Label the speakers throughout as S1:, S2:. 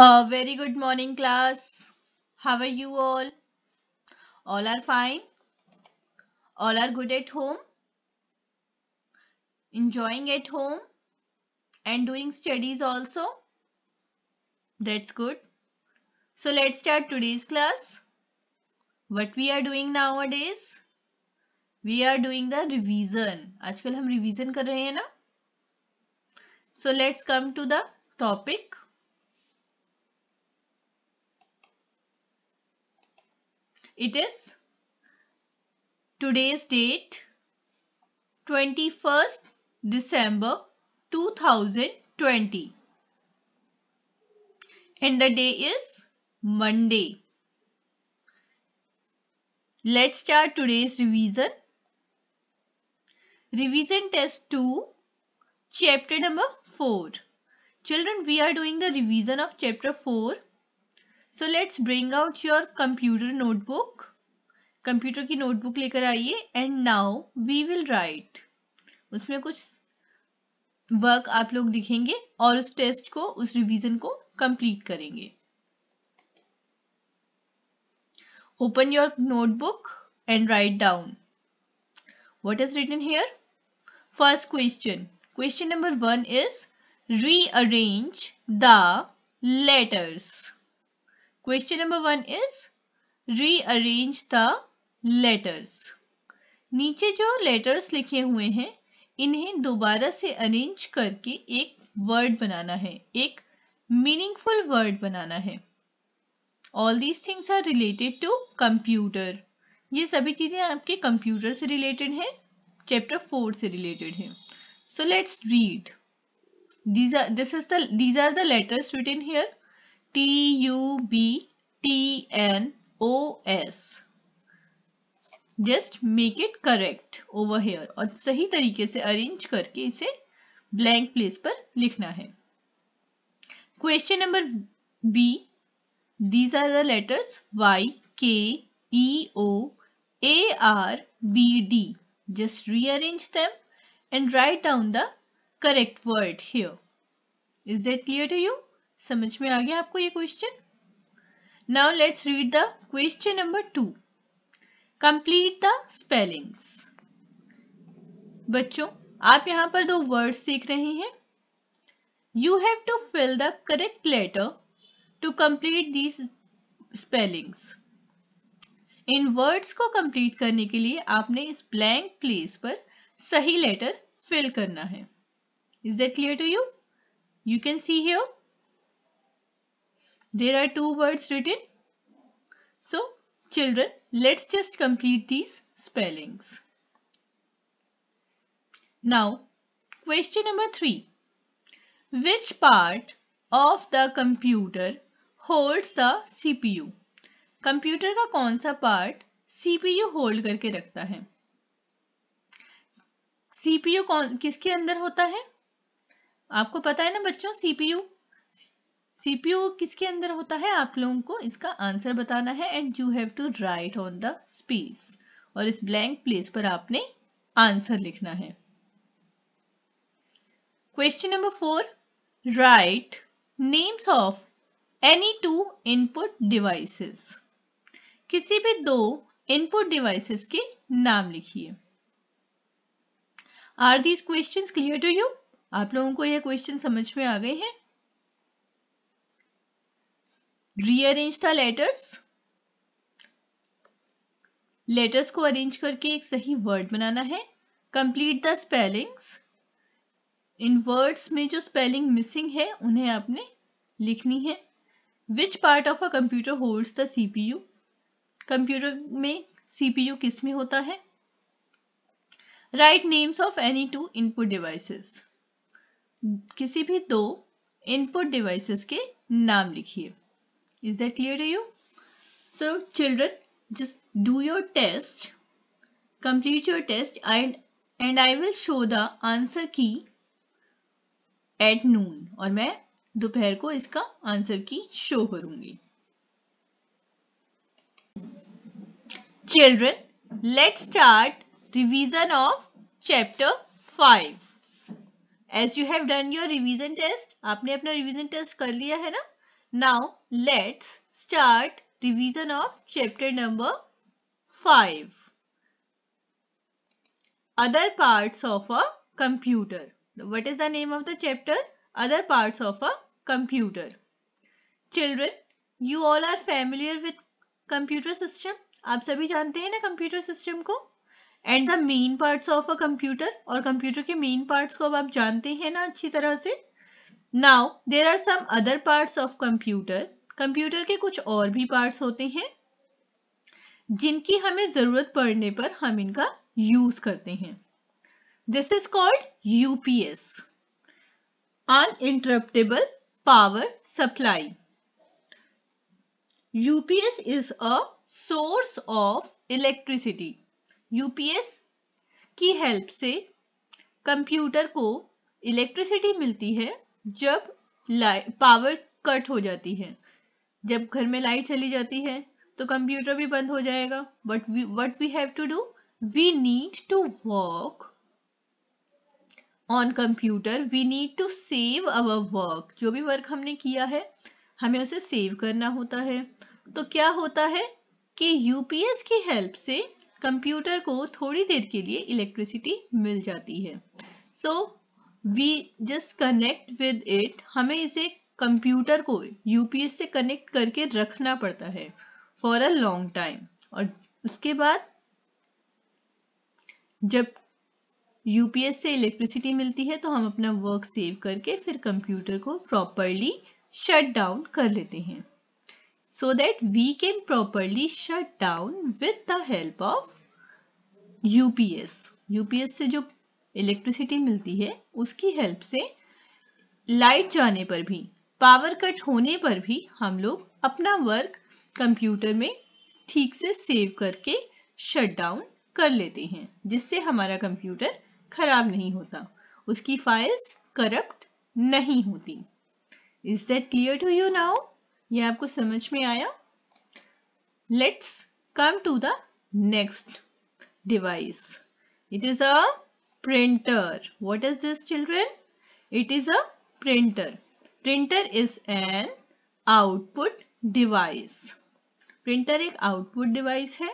S1: A very good morning class. How are you all? All are fine? All are good at home? Enjoying at home? And doing studies also? That's good. So let's start today's class. What we are doing nowadays? We are doing the revision. Aajkal hum revision कर So let's come to the topic. It is today's date 21st December 2020 and the day is Monday. Let's start today's revision. Revision test 2 chapter number 4. Children we are doing the revision of chapter 4 so let's bring out your computer notebook computer की notebook लेकर आइए and now we will write उसमें कुछ work आप लोग लिखेंगे और उस टेस्ट को उस रिवीजन को कंप्लीट करेंगे open your notebook and write down what is written here first question question number one is rearrange the letters question number one is rearrange the letters नीचे जो लेटर्स लिखे हुए हैं इन्हें दोबारा से अरेंज करके एक वर्ड बनाना है एक मीनिंगफुल वर्ड बनाना है all these things are related to computer ये सभी चीज़ें आपके कंप्यूटर से रिलेटेड हैं चैप्टर फोर से रिलेटेड हैं so let's read these are this is the these are the letters written T U B T N O S just make it correct over here और सही तरीके से arrange करके इसे blank place पर लिखना है question number B these are the letters Y K E O A R B D just rearrange them and write down the correct word here. Is that clear to you समझ में आ गया आपको ये question now let's read the question number two complete the spellings बच्चों आप यहां पर दो वर्ड्स सीख रहे हैं you have to fill the correct letter to complete these spellings इन वर्ड्स को कंप्लीट करने के लिए आपने इस ब्लैंक प्लेस पर सही लेटर फिल करना है is that clear to you you can see here There are two words written. So children, let's just complete these spellings. Now question number 3 Which part of the computer holds the CPU? computer ka kaun sa part CPU hold karke rakhta hai CPU kaun kiske andar hota hai आपको पता है ना बच्चों CPU CPO किसके अंदर होता है आप लोगों को इसका आंसर बताना है and you have to write on the space और इस ब्लैंक प्लेस पर आपने आंसर लिखना है question number four write names of any two input devices किसी भी दो इनपुट डिवाइसेस के नाम लिखिए are these question clear to you आप लोगों को यह क्वेश्चन समझ में आ गए हैं रीअरेंज द लेटर्स लेटर्स को अरेंज करके एक सही वर्ड बनाना है कंप्लीट द स्पेलिंग्स इन वर्ड्स में जो स्पेलिंग मिसिंग है उन्हें आपने लिखनी है which part of a computer holds the CPU computer में सीपीयू किस में होता है write names of any two input devices किसी भी दो इनपुट डिवाइसेस के नाम लिखिए Is that clear to you? So children, just do your test, complete your test and, and I will show the answer key at noon aur main dopahar ko iska answer key show karungi children let's start revision of chapter 5 As you have done your revision test, आपने अपना revision test कर लिया है ना Now let's start revision of chapter number 5. Other parts of a computer. What is the name of the chapter? Other parts of a computer. Children, you all are familiar with computer system. आप सभी जानते हैं ना computer system को and the main parts of a computer और computer के main parts को अब आप जानते हैं ना अच्छी तरह से now there are some other parts of computer computer के कुछ और भी पार्ट्स होते हैं जिनकी हमें जरूरत पड़ने पर हम इनका यूज करते हैं this is called UPS uninterruptible power supply UPS is a source of electricity UPS की हेल्प से कंप्यूटर को इलेक्ट्रिसिटी मिलती है जब पावर कट हो जाती है जब घर में लाइट चली जाती है तो कंप्यूटर भी बंद हो जाएगा but what we have to do we need to work on computer we need to save our work जो भी वर्क हमने किया है हमें उसे सेव करना होता है तो क्या होता है कि यूपीएस की हेल्प से कंप्यूटर को थोड़ी देर के लिए इलेक्ट्रिसिटी मिल जाती है so so, we just connect with it हमें इसे कंप्यूटर को यूपीएस से कनेक्ट करके रखना पड़ता है फॉर अ लॉन्ग टाइम और उसके बाद जब यूपीएस से इलेक्ट्रिसिटी मिलती है तो हम अपना वर्क सेव करके फिर कंप्यूटर को प्रॉपरली शट डाउन कर लेते हैं so that we can properly shut down with the help of UPS UPS से जो इलेक्ट्रिसिटी मिलती है उसकी हेल्प से लाइट जाने पर भी पावर कट होने पर भी हम लोग अपना वर्क कंप्यूटर में ठीक से सेव करके शट डाउन कर लेते हैं जिससे हमारा कंप्यूटर खराब नहीं होता उसकी फाइल्स करप्ट नहीं होती is that clear to you now ये आपको समझ में आया let's come to the next device it is a printer. What is this children? It is a printer. Printer is an output device. Printer एक output device है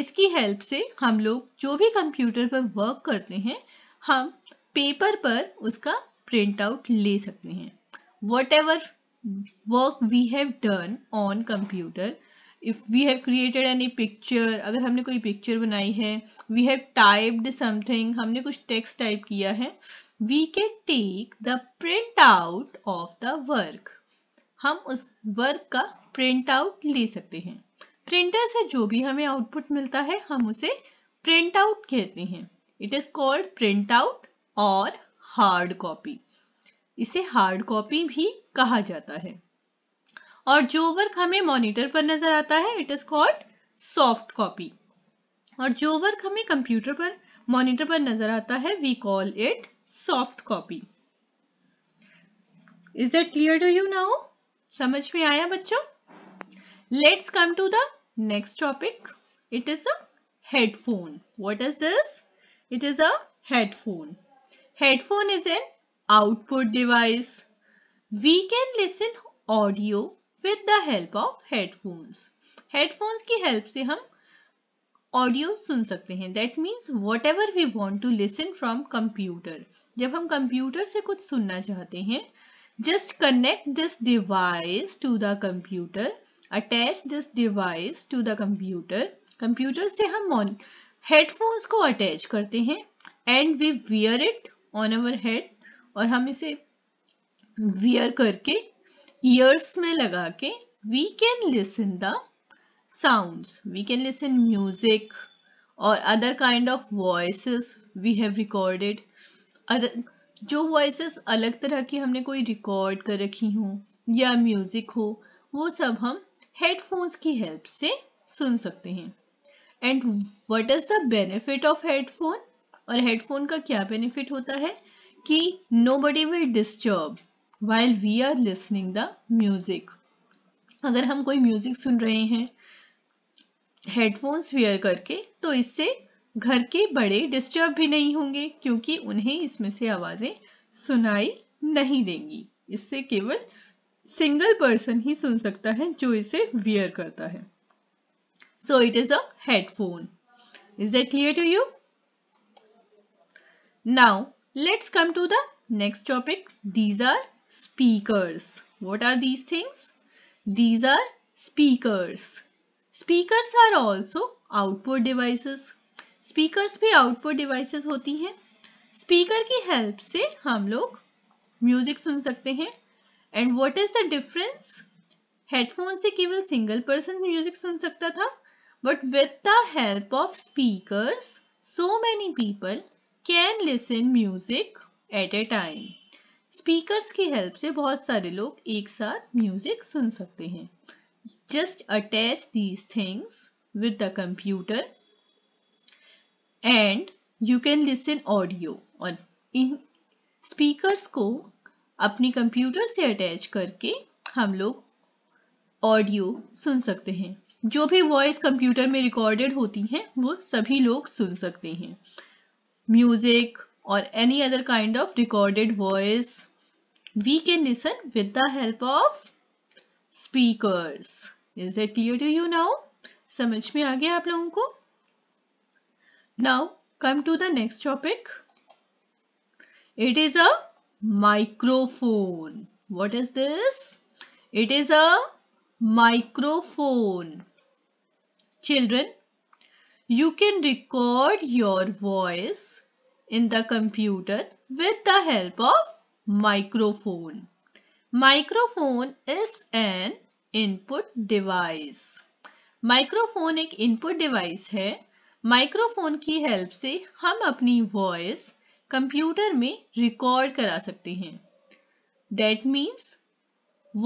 S1: इसकी help से हम लोग जो भी कंप्यूटर पर वर्क करते हैं हम पेपर पर उसका प्रिंट आउट ले सकते हैं whatever work we have done on computer if we have created any picture अगर हमने कोई पिक्चर बनाई है वी हैव टाइप्ड समथिंग हमने कुछ टेक्स्ट टाइप किया है we can take the print out of the work हम उस वर्क का प्रिंट आउट ले सकते हैं प्रिंटर से जो भी हमें आउटपुट मिलता है हम उसे प्रिंट आउट कहते हैं it is called print out और हार्ड कॉपी इसे हार्ड कॉपी भी कहा जाता है और जो वर्क हमें मॉनिटर पर नजर आता है it is called soft copy और जो वर्क हमें कंप्यूटर पर मॉनिटर पर नजर आता है we call it soft copy is that clear to you now समझ में आया बच्चों let's come to the next topic it is a headphone what is this it is a headphone headphone is an output device we can listen audio with the help of headphones headphones की help से हम audio सुन सकते हैं that means whatever we want to listen from computer जब हम computer से कुछ सुनना चाहते हैं just connect this device to the computer attach this device to the computer computer से हम हेडफोन्स को अटैच करते हैं and we wear it on our head और हम इसे वियर करके ईयर्स में लगा के we can listen the sound we can listen music और other kind of voice we have recorded जो वॉइस अलग तरह की हमने कोई रिकॉर्ड कर रखी हो या म्यूजिक हो वो सब हम हेडफोन्स की हेल्प से सुन सकते हैं and what is the benefit of headphone और हेडफोन का क्या बेनिफिट होता है कि nobody will disturb while we are listening the music अगर हम कोई म्यूजिक सुन रहे हैं हेडफोन्स वेयर करके तो इससे घर के बड़े डिस्टर्ब भी नहीं होंगे क्योंकि उन्हें इसमें से आवाजें सुनाई नहीं देंगी इससे केवल सिंगल पर्सन ही सुन सकता है जो इसे वेयर करता है so it is headphone is a clear to you now let's come to the next topic these are speakers. What are these things? These are speakers. Speakers are also output devices. Speakers bhi output devices hoti hain Speaker ki help se hum log music sun sakte hain And what is the difference? Headphone से केवल single person music सुन सकता था but with the help of speakers so many people can listen music at a time speakers की help से बहुत सारे लोग एक साथ म्यूजिक सुन सकते हैं just attach these things with the computer and you can listen audio और इन स्पीकर्स को अपने कंप्यूटर से अटैच करके हम लोग ऑडियो सुन सकते हैं जो भी वॉइस कंप्यूटर में रिकॉर्डेड होती हैं वो सभी लोग सुन सकते हैं music or any other kind of recorded voice. We can listen with the help of speakers. Is it clear to you now? समझ में आ गया आप लोगों को Now come to the next topic. It is a microphone. What is this? It is a microphone. Children, you can record your voice in the computer with the help of microphone. Microphone is an input device. microphone ek input device hai microphone ki help se hum apni voice computer mein record kara sakte hain that means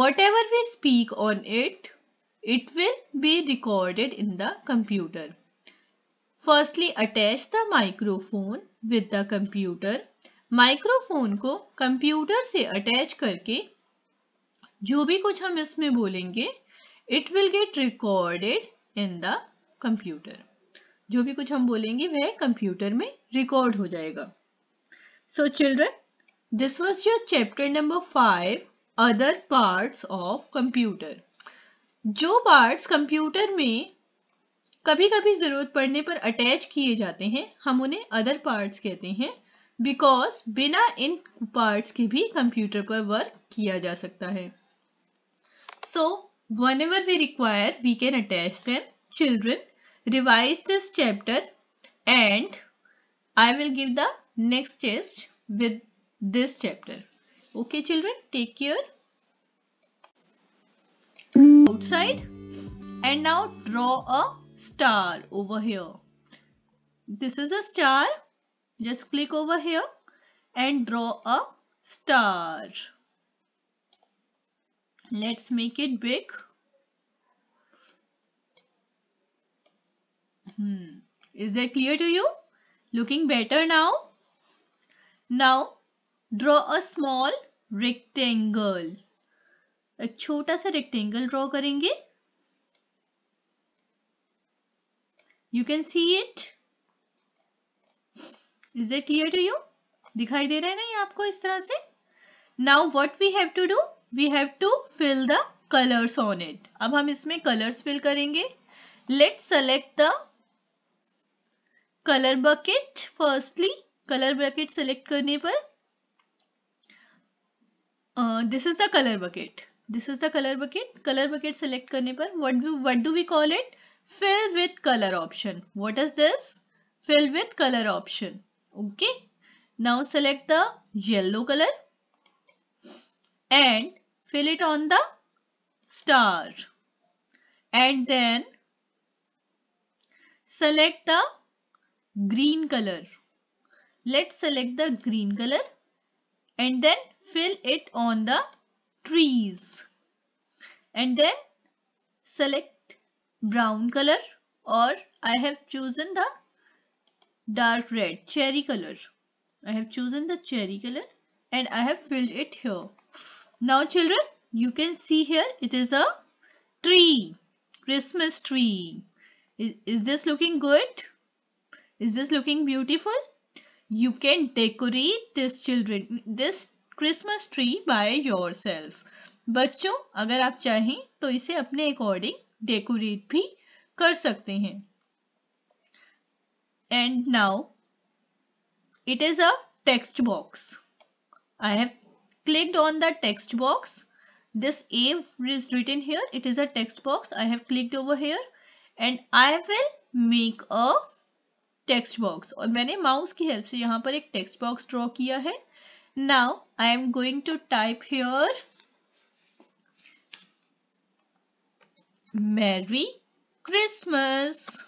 S1: whatever we speak on it it will be recorded in the computer. Firstly attach the microphone with the computer microphone को computer से attach करके जो भी कुछ हम इसमें बोलेंगे it will get recorded in the computer जो भी कुछ हम बोलेंगे वह कंप्यूटर में रिकॉर्ड हो जाएगा so children this was your chapter number five other part of computer जो पार्ट्स कंप्यूटर में कभी कभी ज़रूरत पड़ने पर अटैच किए जाते हैं हम उन्हें अदर पार्ट्स कहते हैं बिकॉज बिना इन पार्ट्स के भी कंप्यूटर पर वर्क किया जा सकता है so whenever we require we can attach them children revise this chapter and I will give the next test with this chapter okay children take care outside and now draw a star over here. This is a star. Just click over here and draw a star. Let's make it big. Hmm. Is that clear to you? Looking better now? Now draw a small rectangle. A chota sa rectangle draw karenge. You can see it is it clear to you दिखाई दे रहा है ना ये आपको इस तरह से now what we have to do we have to fill the colours on it अब हम इसमें कलर्स फिल करेंगे let select the colour bucket firstly colour bucket select करने पर this is the colour bucket this is the colour bucket colour bucket select करने पर what do what do we call it fill with color option. What is this? Fill with color option. Okay. Now select the yellow color and fill it on the star and then select the green color. Let's select the green color and then fill it on the trees and then select brown color or I have chosen the dark red cherry color. I have chosen the cherry color and I have filled it here. Now children you can see here it is a tree Christmas tree. Is, is this looking good? Is this looking beautiful? You can decorate this children this Christmas tree by yourself. बच्चों अगर आप चाहें तो इसे अपने according decorate भी कर सकते हैं and now it is a text box i have clicked on the text box this a is written here it is a text box i have clicked over here and i will make a text box और मैंने mouse की help से यहाँ पर एक text box draw किया है now i am going to type here Merry Christmas.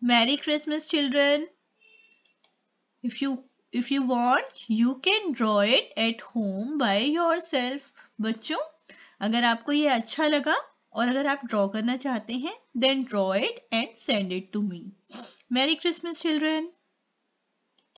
S1: Merry Christmas children. If you if you want you can draw it at home by yourself. बच्चों अगर आपको ये अच्छा लगा और अगर आप ड्रॉ करना चाहते हैं then draw it and send it to me merry Christmas children